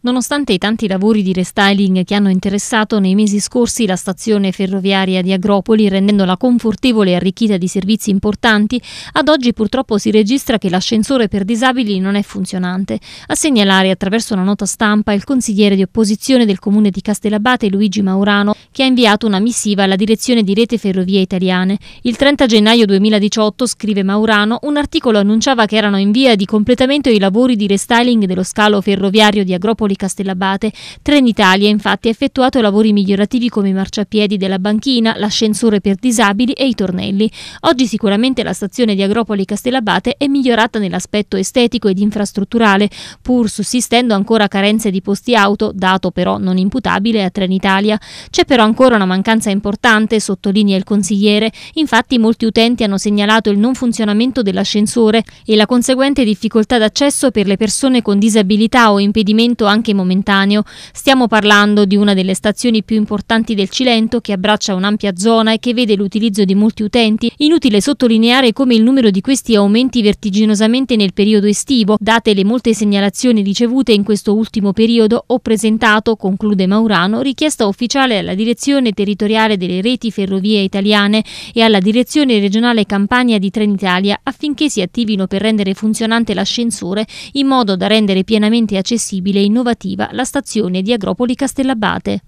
Nonostante i tanti lavori di restyling che hanno interessato nei mesi scorsi la stazione ferroviaria di Agropoli, rendendola confortevole e arricchita di servizi importanti, ad oggi purtroppo si registra che l'ascensore per disabili non è funzionante. A segnalare attraverso una nota stampa il consigliere di opposizione del comune di Castellabate Luigi Maurano, che ha inviato una missiva alla direzione di Rete Ferrovie Italiane. Il 30 gennaio 2018, scrive Maurano, un articolo annunciava che erano in via di completamento i lavori di restyling dello scalo ferroviario di Agropoli Napoli Castellabate. Trenitalia infatti ha effettuato lavori migliorativi come i marciapiedi della banchina, l'ascensore per disabili e i tornelli. Oggi sicuramente la stazione di Agropoli Castellabate è migliorata nell'aspetto estetico ed infrastrutturale, pur sussistendo ancora carenze di posti auto, dato però non imputabile a Trenitalia. C'è però ancora una mancanza importante, sottolinea il consigliere. Infatti molti utenti hanno segnalato il non funzionamento dell'ascensore e la conseguente difficoltà d'accesso per le persone con disabilità o impedimento anche anche momentaneo. Stiamo parlando di una delle stazioni più importanti del Cilento che abbraccia un'ampia zona e che vede l'utilizzo di molti utenti. Inutile sottolineare come il numero di questi aumenti vertiginosamente nel periodo estivo, date le molte segnalazioni ricevute in questo ultimo periodo, ho presentato, conclude Maurano, richiesta ufficiale alla direzione territoriale delle reti ferrovie italiane e alla direzione regionale Campania di Trenitalia affinché si attivino per rendere funzionante l'ascensore in modo da rendere pienamente accessibile i 90 innovativa la stazione di Agropoli Castellabate.